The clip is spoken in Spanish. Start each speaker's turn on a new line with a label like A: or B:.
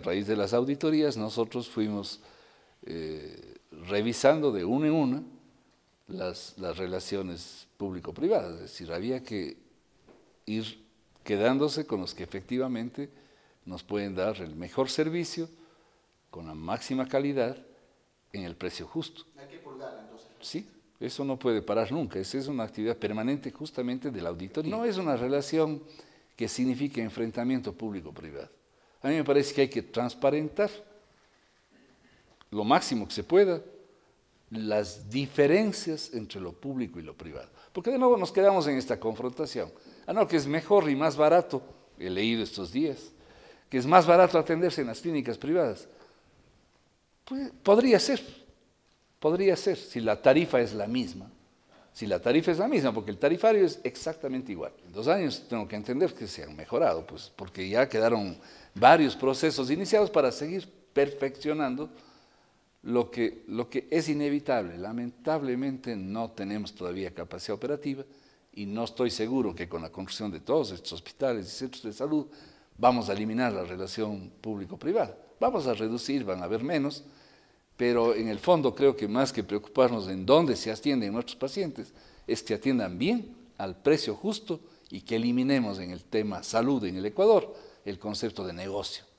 A: A raíz de las auditorías nosotros fuimos eh, revisando de una en una las, relaciones público-privadas, es decir, había que ir quedándose con los que efectivamente nos pueden dar el mejor servicio, con la máxima calidad, en el precio justo. Hay que pulgar entonces. Sí, eso no puede parar nunca, esa es una actividad permanente justamente de la auditoría. No es una relación que signifique enfrentamiento público-privado. A mí me parece que hay que transparentar lo máximo que se pueda las diferencias entre lo público y lo privado. Porque de nuevo nos quedamos en esta confrontación. Ah, no, que es mejor y más barato, he leído estos días, que es más barato atenderse en las clínicas privadas. Pues, podría ser, podría ser, si la tarifa es la misma si la tarifa es la misma, porque el tarifario es exactamente igual. En dos años tengo que entender que se han mejorado, pues, porque ya quedaron varios procesos iniciados para seguir perfeccionando lo que, lo que es inevitable. Lamentablemente no tenemos todavía capacidad operativa y no estoy seguro que con la construcción de todos estos hospitales y centros de salud vamos a eliminar la relación público-privada. Vamos a reducir, van a haber menos, pero en el fondo creo que más que preocuparnos en dónde se atienden nuestros pacientes, es que atiendan bien, al precio justo y que eliminemos en el tema salud en el Ecuador el concepto de negocio.